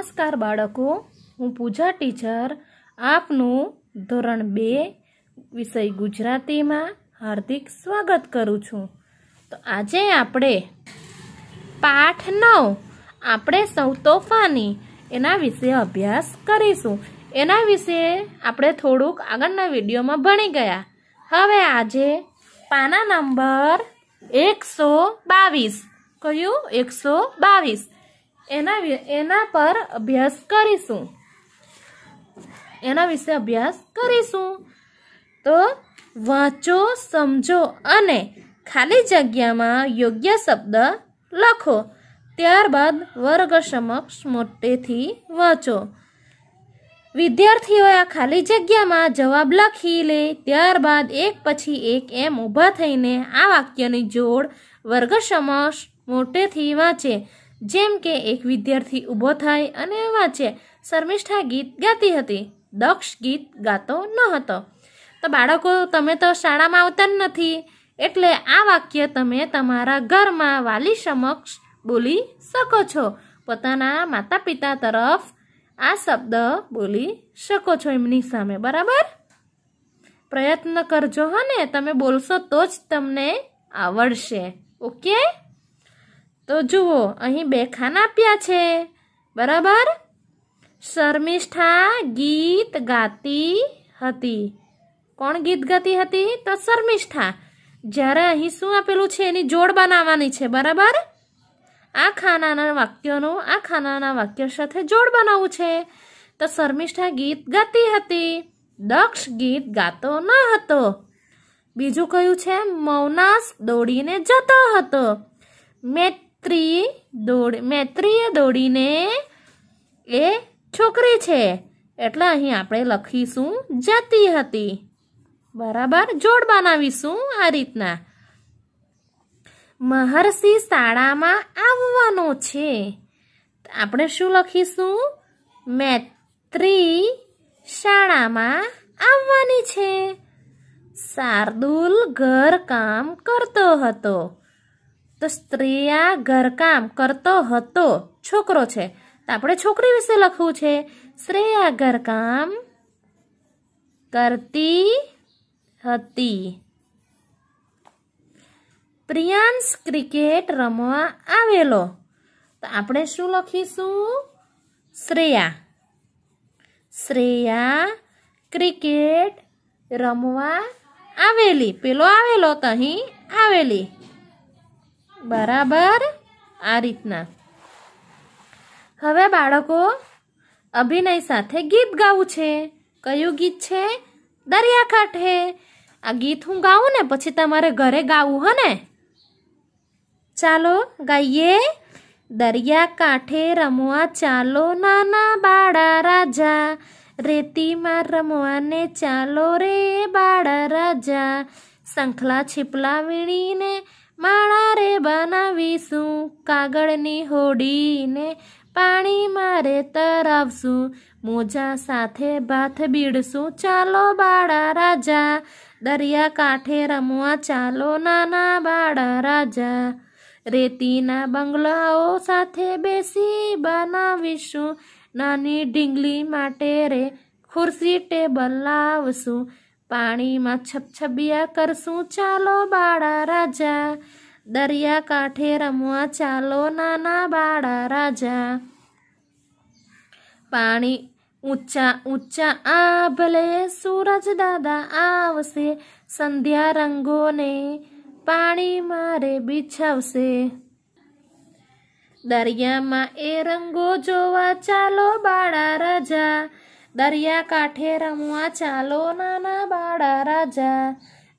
નમસ્કાર બાળકો હું પૂજા ટીચર આપનું ધોરણ બે વિષય ગુજરાતીમાં હાર્દિક સ્વાગત કરું છું તો આજે આપણે પાઠ નવ આપણે સૌ તોફાની એના વિશે અભ્યાસ કરીશું એના વિશે આપણે થોડુંક આગળના વિડીયોમાં ભણી ગયા હવે આજે પાના નંબર એકસો બાવીસ કયું એકસો બાવીસ એના એના પર અભ્યાસ કરીશું એના વિશે અભ્યાસ કરીશું તો વાંચો સમજો અને ખાલી જગ્યામાં યોગ્ય શબ્દ લખો ત્યારબાદ વર્ગ સમક્ષ મોટેથી વાંચો વિદ્યાર્થીઓએ આ ખાલી જગ્યામાં જવાબ લખી લે ત્યારબાદ એક પછી એક એમ ઊભા થઈને આ વાક્યની જોડ વર્ગ સમક્ષ મોટેથી વાંચે જેમ કે એક વિદ્યાર્થી ઊભો થાય અને વાંચે શર્મિષ્ઠા ગીત ગાતી હતી દક્ષ ગીત ગાતો ન હતો તો બાળકો તમે તો શાળામાં આવતા જ નથી એટલે આ વાક્ય તમે તમારા ઘરમાં વાલી સમક્ષ બોલી શકો છો પોતાના માતા પિતા તરફ આ શબ્દ બોલી શકો છો એમની સામે બરાબર પ્રયત્ન કરજો હને તમે બોલશો તો જ તમને આવડશે ઓકે તો જુઓ અહીં બે ખાના આપ્યા છે બરાબર શર્મિષ્ઠા ગીત ગાતી હતી કોણ ગીત ગાતી હતી તો શર્મિષ્ઠા જ્યારે અહીં શું આપેલું છે એની જોડ બનાવવાની છે બરાબર આ ખાનાના વાક્યોનું આ ખાનાના વાક્ય સાથે જોડ બનાવવું છે તો શર્મિષ્ઠા ગીત ગાતી હતી દક્ષ ગીત ગાતો ન હતો બીજું કયું છે મૌનાસ દોડીને જતો હતો મેં ત્રી દોડ મૈત્રીએ દોડીને એ છોકરી છે એટલે અહીં આપણે લખીશું જતી હતી બરાબર જોડ બનાવીશું આ રીતના મહર્ષિ શાળામાં આવવાનો છે આપણે શું લખીશું મૈત્રી શાળામાં આવવાની છે શાર્દુલ ઘર કામ કરતો હતો તો સ્ત્રીયા ઘરકામ કરતો હતો છોકરો છે તો આપણે છોકરી વિશે લખવું છે શ્રેયા ઘરકામ કરતી હતી પ્રિયાંશ ક્રિકેટ રમવા આવેલો તો આપણે શું લખીશું શ્રેયા શ્રેયા ક્રિકેટ રમવા આવેલી પેલો આવેલો તહીં આવેલી બરાબર આ રીતના હવે બાળકો અભિનય સાથે ગીત ગાવું છે કયું ગીત છે દરિયાકાંઠે આ ગીત હું ગાઉં ને પછી તમારે ઘરે ગાવું હને ચાલો ગાઈએ દરિયા કાંઠે રમવા ચાલો નાના બાળા રાજા રેતીમાં રમવાને ચાલો રે બાળા રાજા સંખલા છીપલા વીણીને માળા રે બનાવીશું કાગળની હોડીને પાણી મારે તરાવશું મોજા સાથે ભાથ બીડશું ચાલો બાળા રાજા દરિયા કાંઠે રમવા ચાલો નાના બાળા રાજા રેતીના બંગલાઓ સાથે બેસી બનાવીશું નાની ડીંગલી માટે રે ખુરશી ટેબલ લાવશું પાણીમાં છપછબિયા કરશું ચાલો બાળા રાજા દરિયા કાંઠે રમવા ચાલો નાના બાળા રાજા પાણી ઊંચા ઊંચા આભલે સૂરજ દાદા આવશે સંધ્યા રંગોને પાણી મારે બીછાવશે દરિયામાં એ રંગો જોવા ચાલો બાળા રાજા દરિયા કાંઠે રમવા ચાલો નાના બાળા રાજા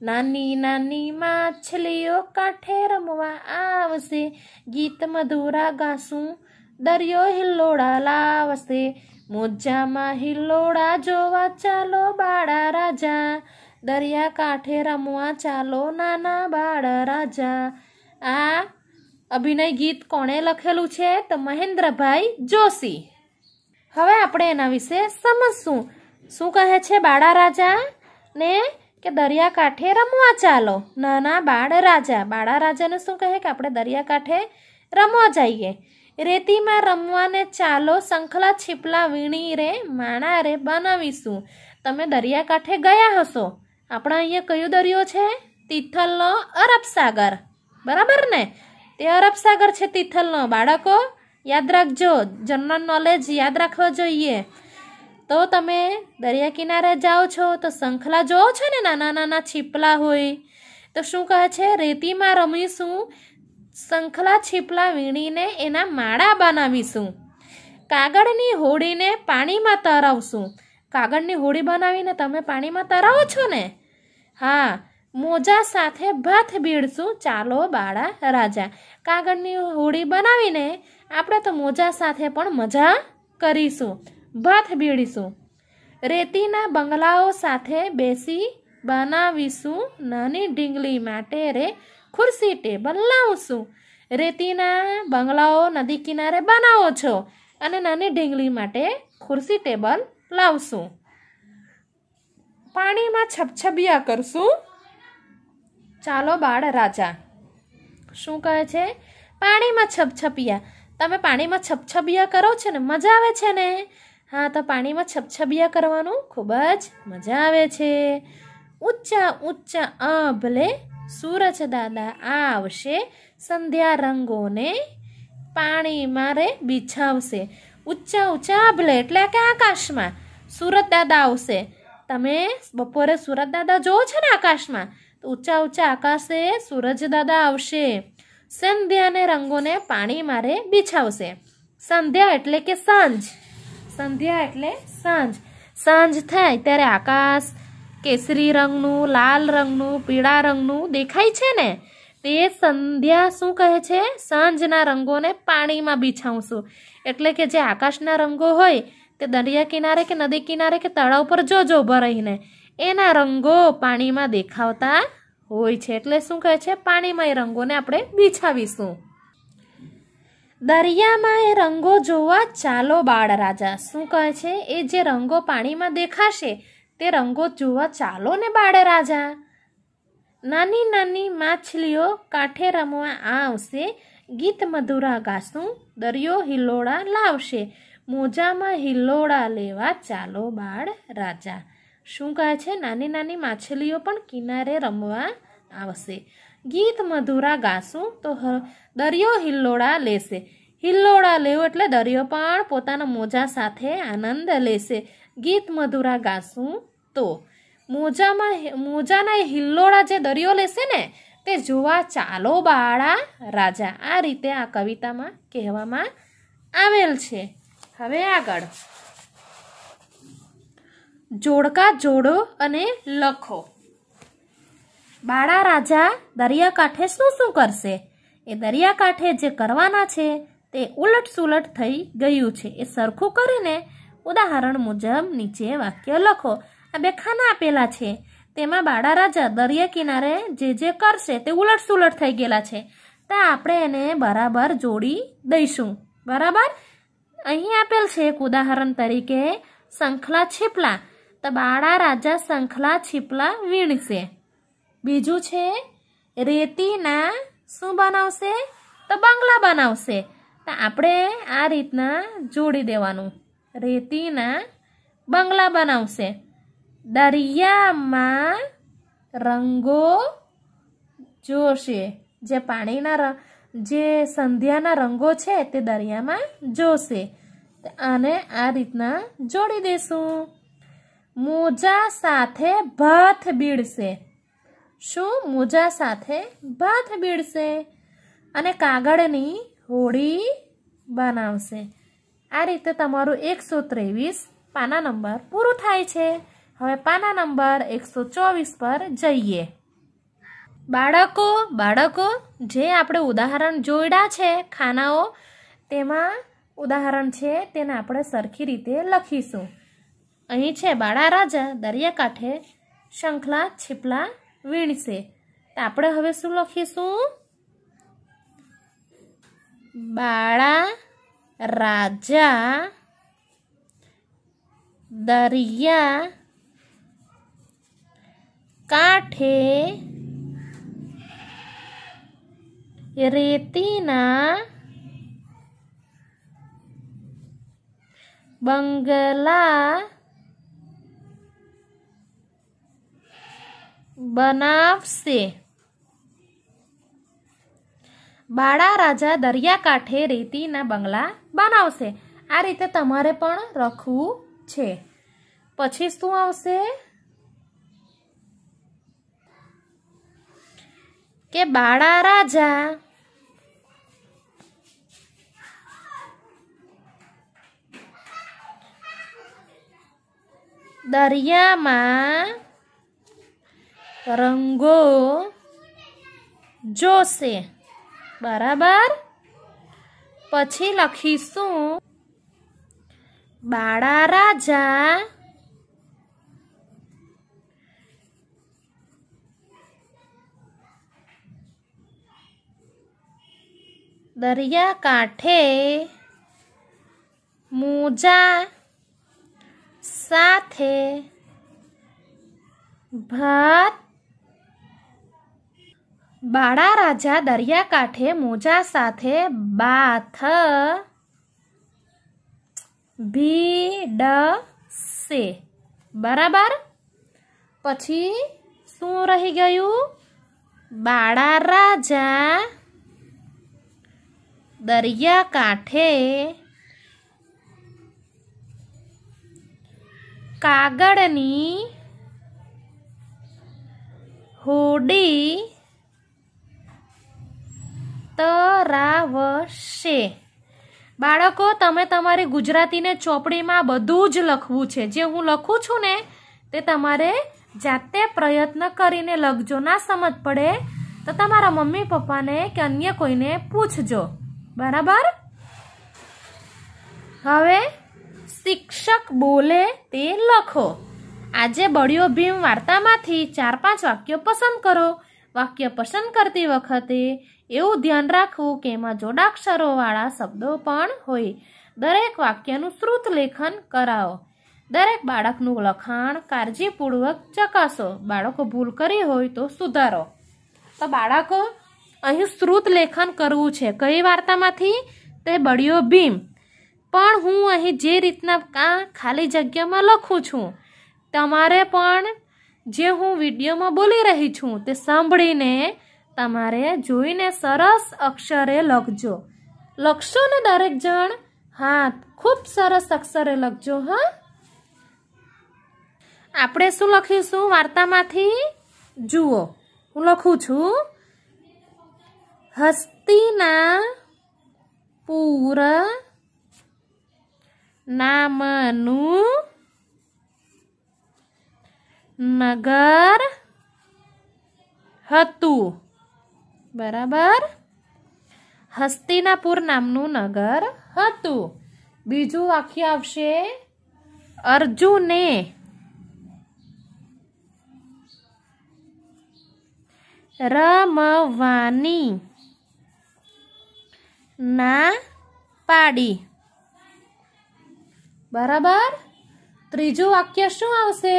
નાની નાની માછલીઓ કાંઠે રમવા આવશે ગીત મધુરા ગાશું દરિયો હિલોડા લાવશે મોજામાં હિલ્લોડા જોવા ચાલો બાળા રાજા દરિયા કાંઠે રમવા ચાલો નાના બાળા રાજા આ અભિનય ગીત કોણે લખેલું છે તો મહેન્દ્રભાઈ જોશી હવે આપણે એના વિશે સમજશું શું કહે છે બાળા રાજા ને કે દરિયાકાંઠે રમવા ચાલો નાના બાળ રાજા બાળા રાજાને શું કહે કે આપણે દરિયાકાંઠે રમવા જઈએ રેતીમાં રમવાને ચાલો સંખલા છીપલા વીણી રે માણા રે બનાવીશું તમે દરિયાકાંઠે ગયા હશો આપણા અહીંયા કયો દરિયો છે તિથલનો અરબસાગર સાગર બરાબર ને તે અરબસાગર છે તિથલનો બાળકો યાદ રાખજો જનરલ નોલેજ યાદ રાખવા જોઈએ તો તમે દરિયા કિનારે જાઓ છો તો શંખલા જોવો છો ને નાના નાના છીપલા હોય તો શું કહે છે રેતીમાં રમીશું શંખલા છીપલા વીણીને એના માળા બનાવીશું કાગળની હોડીને પાણીમાં તરાવશું કાગળની હોડી બનાવીને તમે પાણીમાં તરાવો છો ને હા મોજા સાથે ભાથ ભીડશું ચાલો બાળા રાજા કાગળની હોડી બનાવીને આપણે તો મોજા સાથે પણ મજા કરીશું ભાત બીડીશું રેતીના બંગલાઓ સાથે બેસી બનાવીશું નાની ઢીંગલી માટે રે ખુરશી ટેબલ લાવશું રેતીના બંગલાઓ નદી કિનારે બનાવો છો અને નાની ઢીંગલી માટે ખુરશી ટેબલ લાવશું પાણીમાં છપછબિયા કરશું ચાલો બાળ રાજા શું કહે છે પાણીમાં છપછપિયા તમે પાણીમાં છપછબિયા કરો છો ને મજા આવે છે ને હા તો પાણીમાં છપછબિયા કરવાનું ખૂબ જ મજા આવે છે ઊંચા ઊંચા આભલે સૂરજ દાદા આ આવશે સંધ્યા રંગોને પાણી મારે બિછાવશે ઊંચા ઊંચા આભલે એટલે કે આકાશમાં સુરત દાદા આવશે તમે બપોરે સુરત દાદા જોવો છો ને આકાશમાં તો ઊંચા ઊંચા આકાશે સૂરજ દાદા આવશે સંધ્યાને રંગોને પાણી મારે બિછાવશે સંધ્યા એટલે કે સાંજ સંધ્યા એટલે સાંજ સાંજ થાય ત્યારે આકાશ કેસરી રંગનું લાલ રંગનું પીળા રંગનું દેખાય છે ને તે સંધ્યા શું કહે છે સાંજના રંગોને પાણીમાં બિછાવશું એટલે કે જે આકાશના રંગો હોય તે દરિયા કિનારે કે નદી કિનારે કે તળાવ પર જોજો ઉભા રહીને એના રંગો પાણીમાં દેખાવતા હોય છે એટલે શું કહે છે પાણીમાં એ રંગોને આપણે બિછાવીશું દરિયામાં એ રંગો જોવા ચાલો બાળ રાજા શું કહે છે એ જે રંગો પાણીમાં દેખાશે તે રંગો જોવા ચાલો ને બાળ રાજા નાની નાની માછલીઓ કાંઠે રમવા આવશે ગીત મધુરા ગાશું દરિયો હિલોળા લાવશે મોજામાં હિલોળા લેવા ચાલો બાળ રાજા શું કહે છે નાની નાની માછલીઓ પણ કિનારે રમવા આવશે ગીત મધુરા ગાશું તો દરિયો હિલ્લોડા લેશે હિલ્લોડા લેવું એટલે દરિયો પણ પોતાના મોજા સાથે આનંદ લેશે ગીત મધુરા ગાશું તો મોજામાં મોજાના હિલ્લોડા જે દરિયો લેશે ને તે જોવા ચાલો બાળા રાજા આ રીતે આ કવિતામાં કહેવામાં આવેલ છે હવે આગળ જોડકા જોડો અને લખો બાળા રાજા દરિયાકાંઠે શું શું કરશે એ દરિયાકાંઠે જે કરવાના છે તે ઉલટ સુલટ થઈ ગયું છે એ સરખું કરીને ઉદાહરણ મુજબ નીચે વાક્ય લખો આ બે ખાના આપેલા છે તેમાં બાળા રાજા દરિયા કિનારે જે જે કરશે તે ઉલટ સુલટ થઈ ગયેલા છે તો આપણે એને બરાબર જોડી દઈશું બરાબર અહીં આપેલ છે એક ઉદાહરણ તરીકે સંખલા છીપલા તો બાળા રાજા શંખલા છીપલા વીણશે બીજું છે રેતીના શું બનાવશે તો બંગલા બનાવશે તો આપણે આ રીતના જોડી દેવાનું રેતીના બંગલા બનાવશે દરિયામાં રંગો જોશે જે પાણીના જે સંધ્યાના રંગો છે તે દરિયામાં જોશે અને આ રીતના જોડી દેશું મોજા સાથે ભાત બીડશે શું મોજા સાથે ભાત બીડશે અને કાગળની હોડી બનાવશે આ રીતે તમારું એકસો ત્રેવીસ પાના નંબર પૂરું થાય છે હવે પાના નંબર એકસો ચોવીસ પર જઈએ બાળકો બાળકો જે આપણે ઉદાહરણ જોડ્યા છે ખાનાઓ તેમાં ઉદાહરણ છે તેને આપણે સરખી રીતે લખીશું અહીં છે બાળા રાજા દરિયાકાંઠે શંખલા છીપલા વીણશે તો આપણે હવે શું લખીશું બાળા રાજા દરિયા કાંઠે રેતીના બંગલા બનાવશે બાળા રાજા દરિયા કાંઠે રેતીના બંગલા બનાવશે આ રીતે તમારે પણ રખવું છે પછી શું આવશે કે બાળા રાજા દરિયામાં રંગો જોશે બરાબર પછી લખીશું બાળા રાજા દરિયા કાંઠે મોજા સાથે ભાત बाड़ा राजा दरिया काठे मोजा साथे बाथ बी ड से बराबर पची शू रही गयु बाड़ा राजा दरिया काठे कागड़नी होडी તરાવશે બાળકો તમે તમારી ગુજરાતીને ચોપડીમાં બધું જ લખવું છે જે હું લખું છું ને તે તમારે જાતે પ્રયત્ન કરીને લખજો ના સમજ પડે તો તમારા મમ્મી પપ્પાને કે અન્ય કોઈને પૂછજો બરાબર હવે શિક્ષક બોલે તે લખો આજે બળિયો ભીમ વાર્તામાંથી ચાર પાંચ વાક્યો પસંદ કરો વાક્ય પસંદ કરતી વખતે એવું ધ્યાન રાખવું કે એમાં જોડાક્ષરોવાળા શબ્દો પણ હોય દરેક વાક્યનું શ્રુત લેખન કરાવો દરેક બાળકનું લખાણ કાળજીપૂર્વક ચકાસો બાળકો ભૂલ કરી હોય તો સુધારો તો બાળકો અહીં શ્રુત લેખન કરવું છે કઈ વાર્તામાંથી તે બળ્યો ભીમ પણ હું અહીં જે રીતના કાં ખાલી જગ્યામાં લખું છું તમારે પણ જે હું વિડીયોમાં બોલી રહી છું તે સાંભળીને તમારે જોઈને સરસ અક્ષરે લખજો લખશો ને દરેક જણ હા ખૂબ સરસ અક્ષરે લખજો હા આપણે શું લખીશું વાર્તામાંથી જુઓ હું લખું છું હસ્તીના પૂર નામનું નગર હતું બરાબર હસ્તિનાપુર નામનું નગર હતું બીજું વાક્ય આવશે અર્જુને રમવાની ના પાડી બરાબર ત્રીજું વાક્ય શું આવશે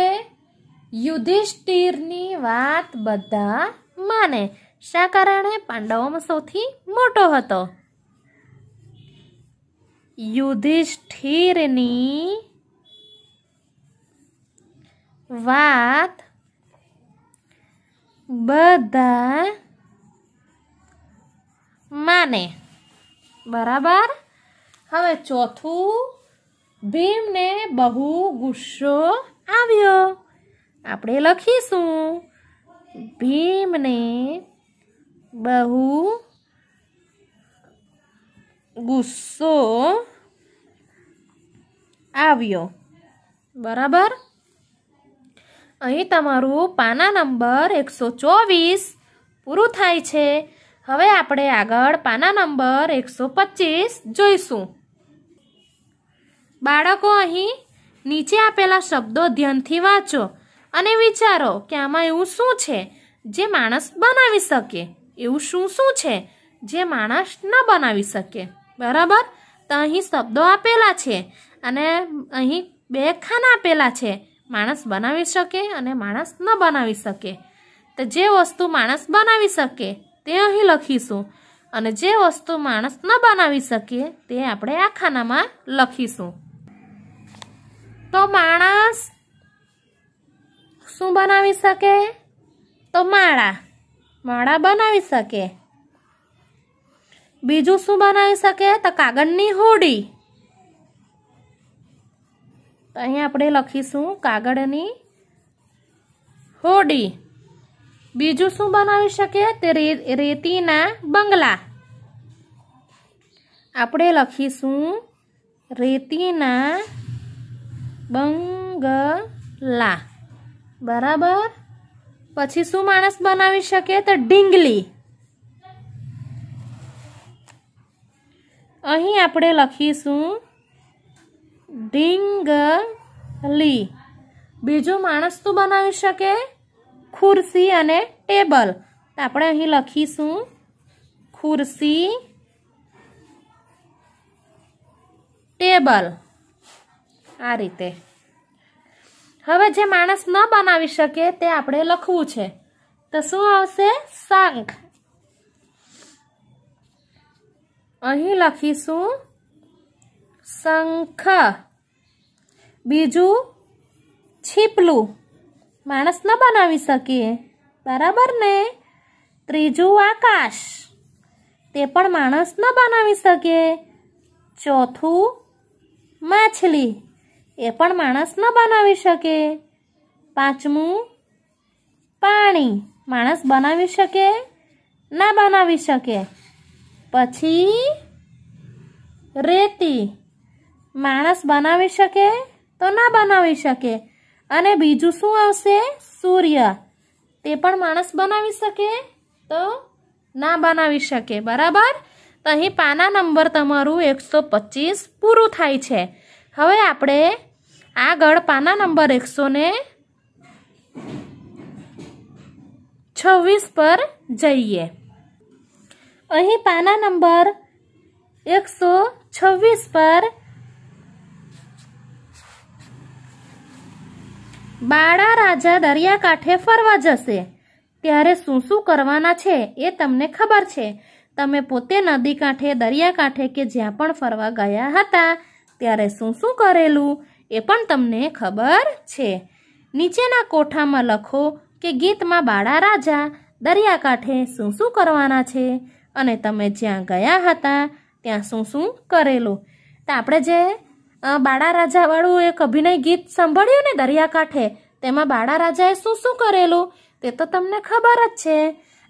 યુધિષ્ઠિરની વાત બધા માને શા કારણે પાંડવોમાં સૌથી મોટો હતો યુધિષ્ઠિરની વાત બધા માને બરાબર હવે ચોથું ભીમને બહુ ગુસ્સો આવ્યો આપણે લખીશું ભીમને બહુ ગુસ્સો આવ્યો બરાબર અહીં તમારું પાના નંબર એકસો ચોવીસ પૂરું થાય છે હવે આપણે આગળ પાના નંબર એકસો પચીસ જોઈશું બાળકો અહીં નીચે આપેલા શબ્દો ધ્યાનથી વાંચો અને વિચારો કે આમાં એવું શું છે જે માણસ બનાવી શકે એવું શું શું છે જે માણસ ન બનાવી શકે બરાબર તો અહીં શબ્દો આપેલા છે અને અહીં બે ખાના આપેલા છે માણસ બનાવી શકે અને માણસ ન બનાવી શકે તો જે વસ્તુ માણસ બનાવી શકે તે અહીં લખીશું અને જે વસ્તુ માણસ ન બનાવી શકે તે આપણે આ ખાનામાં લખીશું તો માણસ શું બનાવી શકે તો માળા માળા બનાવી શકે બીજું શું બનાવી શકે તો કાગળની હોડી અહીં આપણે લખીશું કાગળની હોડી બીજું શું બનાવી શકે તે રેતીના બંગલા આપણે લખીશું રેતીના બંગલા બરાબર પછી શું માણસ બનાવી શકે તો ઢીંગલી અહીં આપણે લખીશું ઢીંગલી બીજું માણસ શું બનાવી શકે ખુરશી અને ટેબલ આપણે અહીં લખીશું ખુરશી ટેબલ આ રીતે હવે જે માણસ ન બનાવી શકે તે આપણે લખવું છે તો શું આવશે શંખ અહીં લખીશું શંખ બીજું છીપલું માણસ ન બનાવી શકીએ બરાબર ને ત્રીજું આકાશ તે પણ માણસ ન બનાવી શકીએ ચોથું માછલી એ પણ માણસ ન બનાવી શકે પાંચમું પાણી માણસ બનાવી શકે ના બનાવી શકે પછી રેતી માણસ બનાવી શકે તો ના બનાવી શકે અને બીજું શું આવશે સૂર્ય તે પણ માણસ બનાવી શકે તો ના બનાવી શકે બરાબર તો અહીં પાના નંબર તમારું એકસો પચીસ પૂરું થાય છે હવે આપણે આગળ પાના નંબર એકસો ને છવ્વીસ પર જઈએ અહીં પાના નંબર એકસો છવ્વીસ પર બાળા રાજા દરિયાકાંઠે ફરવા જશે ત્યારે શું શું કરવાના છે એ તમને ખબર છે તમે પોતે નદી કાંઠે દરિયાકાંઠે કે જ્યાં પણ ફરવા ગયા હતા ત્યારે શું શું કરેલું એ પણ તમને ખબર છે નીચેના કોઠામાં લખો કે ગીતમાં બાળા રાજા દરિયાકાંઠે શું શું કરવાના છે અને તમે જ્યાં ગયા હતા ત્યાં શું શું કરેલું તો આપણે જે બાળા રાજાવાળું એક અભિનય ગીત સાંભળ્યું ને દરિયાકાંઠે તેમાં બાળા રાજાએ શું શું કરેલું તે તો તમને ખબર જ છે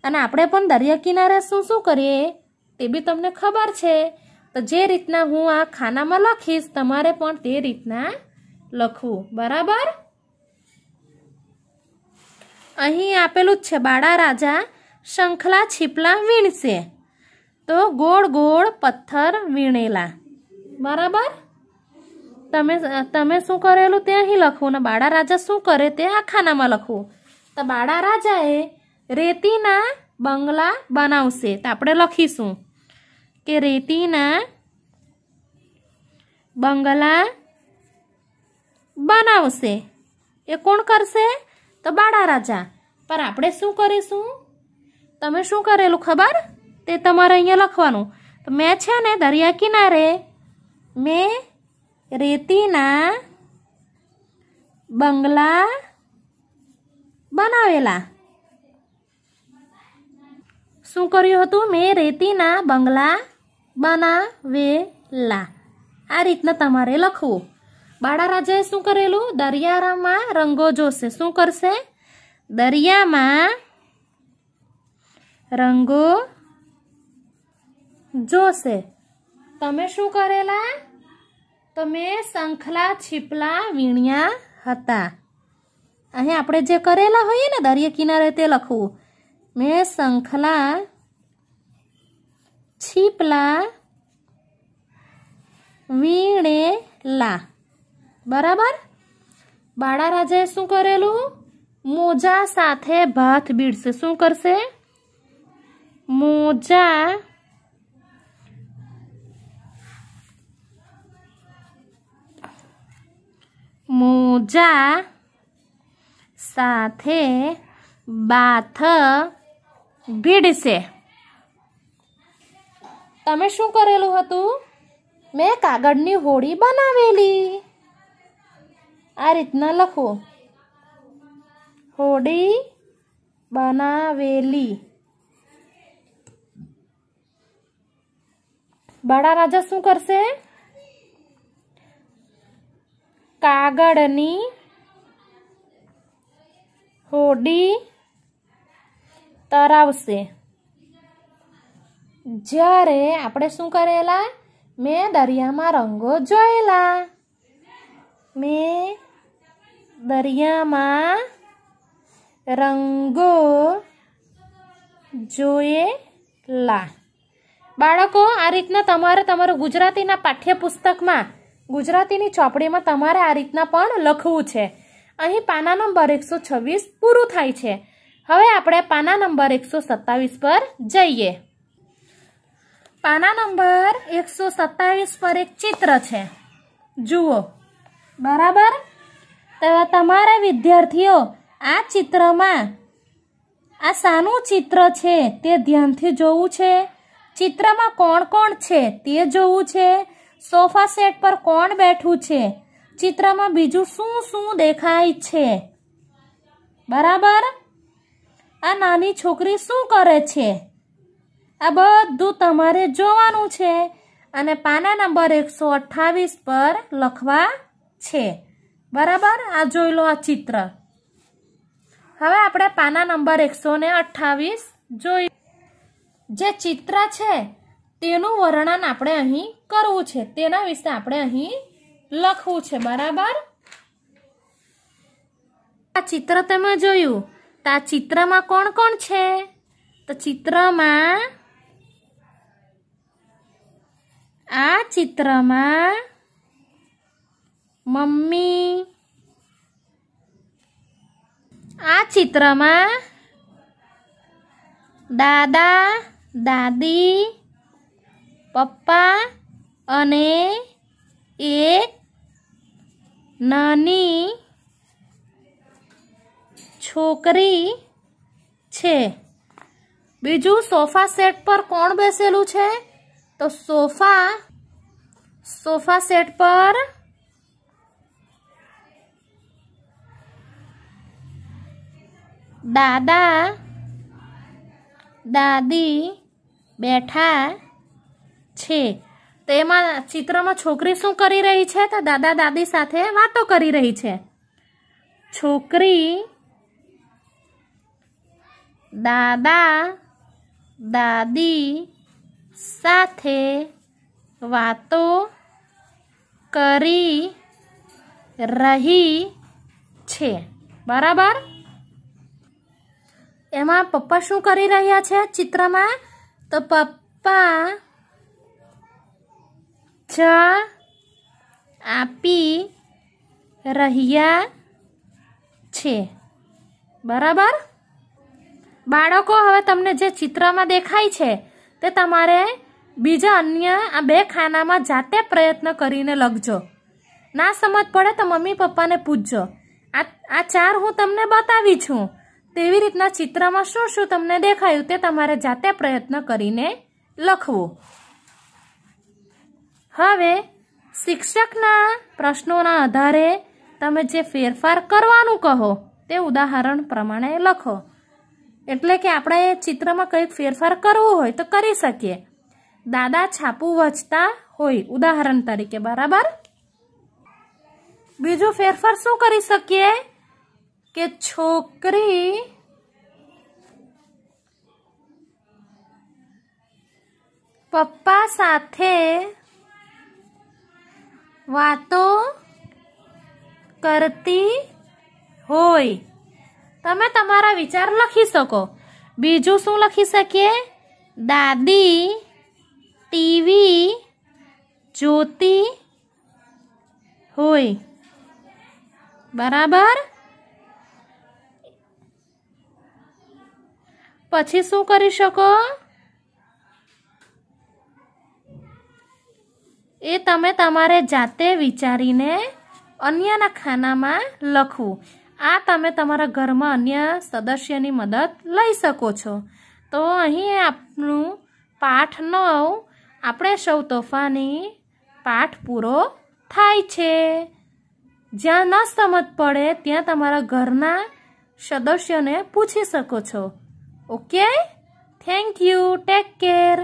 અને આપણે પણ દરિયા કિનારે શું શું કરીએ તે બી તમને ખબર છે તો જે રીતના હું આ ખાનામાં લખીશ તમારે પણ તે રીતના લખવું બરાબર અહીં આપેલું જ છે બાળા રાજા શંખલા છીપલા વીણશે તો ગોળ ગોળ પથ્થર વીણેલા બરાબર તમે તમે શું કરેલું તે અહીં લખવું ને બાળા રાજા શું કરે તે આ ખાનામાં લખવું તો બાળા રાજાએ રેતીના બંગલા બનાવશે તો આપણે લખીશું કે રેતીના બંગલા બનાવશે એ કોણ કરશે તો બાળા રાજા પણ આપણે શું કરીશું તમે શું કરેલું ખબર તે તમારે અહીંયા લખવાનું તો મેં છે ને દરિયા કિનારે મેં રેતીના બંગલા બનાવેલા શું કર્યું હતું મેં રેતીના બંગલા બનાવેલા આ રીતના તમારે લખવું બાળા રાજાએ શું કરેલું દરિયામાં રંગો જોશે શું કરશે દરિયામાં રંગો જોશે તમે શું કરેલા તમે શંખલા છીપલા વીણ્યા હતા અહીં આપણે જે કરેલા હોઈએ ને દરિયા કિનારે તે લખવું મેં શંખલા છીપલા વીણેલા બરાબર બાળા રાજાએ શું કરેલું મોજા સાથે ભાત બીડશે શું કરશે મોજા મોજા સાથે બાથ ભીડશે તમે શું કરેલું હતું મેં કાગળની હોડી બનાવેલી આ રીતના લખો હોડી બનાવેલી બડા રાજા શું કરશે કાગળની હોડી તરાવશે જ્યારે આપણે શું કરેલા મેં દરિયામાં રંગો જોયેલા મેં દરિયામાં રંગો જોયેલા બાળકો આ રીતના તમારે તમારું ગુજરાતીના પાઠ્યપુસ્તકમાં ગુજરાતીની ચોપડીમાં તમારે આ રીતના પણ લખવું છે અહીં પાના નંબર એકસો છવ્વીસ પૂરું થાય છે હવે આપણે પાના નંબર એકસો સત્તાવીસ પર જઈએ પાના નંબર એકસો સત્તાવીસ પર એક ચિત્ર છે જુઓ બરાબર તો તમારા વિદ્યાર્થીઓ આ ચિત્રમાં આ શાનું ચિત્ર છે તે ધ્યાનથી જોવું છે ચિત્રમાં કોણ કોણ છે તે જોવું છે સોફા સેટ પર કોણ બેઠું છે ચિત્રમાં બીજું શું શું દેખાય છે બરાબર આ નાની છોકરી શું કરે છે આ બધું તમારે જોવાનું છે અને પાના નંબર એકસો અઠ્ઠાવીસ પર લખવા છે બરાબર આ જોઈ લો આ ચિત્ર હવે આપણે પાના નંબર એકસો ને અઠ્ઠાવીસ જોઈ જે ચિત્ર છે તેનું વર્ણન આપણે અહીં કરવું છે તેના વિશે આપણે અહીં લખવું છે બરાબર આ ચિત્ર તમે જોયું તો આ ચિત્રમાં કોણ કોણ છે તો ચિત્રમાં આ ચિત્રમાં મમ્મી આ ચિત્રમાં દાદા દાદી પપ્પા અને એક નાની છોકરી છે બીજું સોફા સેટ પર કોણ બેસેલું છે તો સોફા સોફા સેટ પર દાદા દાદી બેઠા છે તેમાં ચિત્રમાં છોકરી શું કરી રહી છે તો દાદા દાદી સાથે વાતો કરી રહી છે છોકરી દાદા દાદી સાથે વાતો કરી રહી છે બરાબર એમાં પપ્પા શું કરી રહ્યા છે ચિત્રમાં તો પપ્પા ચા આપી રહ્યા છે બરાબર બાળકો હવે તમને જે ચિત્રમાં દેખાય છે તે તમારે બીજા અન્ય આ બે ખાનામાં જાતે પ્રયત્ન કરીને લખજો ના સમજ પડે તો મમ્મી પપ્પાને પૂછજો આ આ ચાર હું તમને બતાવી છું તેવી રીતના ચિત્રમાં શું શું તમને દેખાયું તે તમારે જાતે પ્રયત્ન કરીને લખવો હવે શિક્ષકના પ્રશ્નોના આધારે તમે જે ફેરફાર કરવાનું કહો તે ઉદાહરણ પ્રમાણે લખો એટલે કે આપણે ચિત્રમાં કંઈક ફેરફાર કરવો હોય તો કરી શકીએ દાદા છાપું વચતા હોય ઉદાહરણ તરીકે બરાબર બીજો ફેરફાર શું કરી શકીએ કે છોકરી પપ્પા સાથે વાતો કરતી હોય તમે તમારા વિચાર લખી શકો બીજું શું લખી શકીએ દાદી ટીવી જોતી હોય બરાબર પછી શું કરી શકો એ તમે તમારે જાતે વિચારીને અન્યના ખાનામાં લખવું આ તમે તમારા ઘરમાં અન્ય સદસ્યની મદદ લઈ શકો છો તો અહીં આપણું પાઠ નવ આપણે સૌ તોફાની પાઠ પૂરો થાય છે જ્યાં ન સમજ પડે ત્યાં તમારા ઘરના સદસ્યોને પૂછી શકો છો okay thank you take care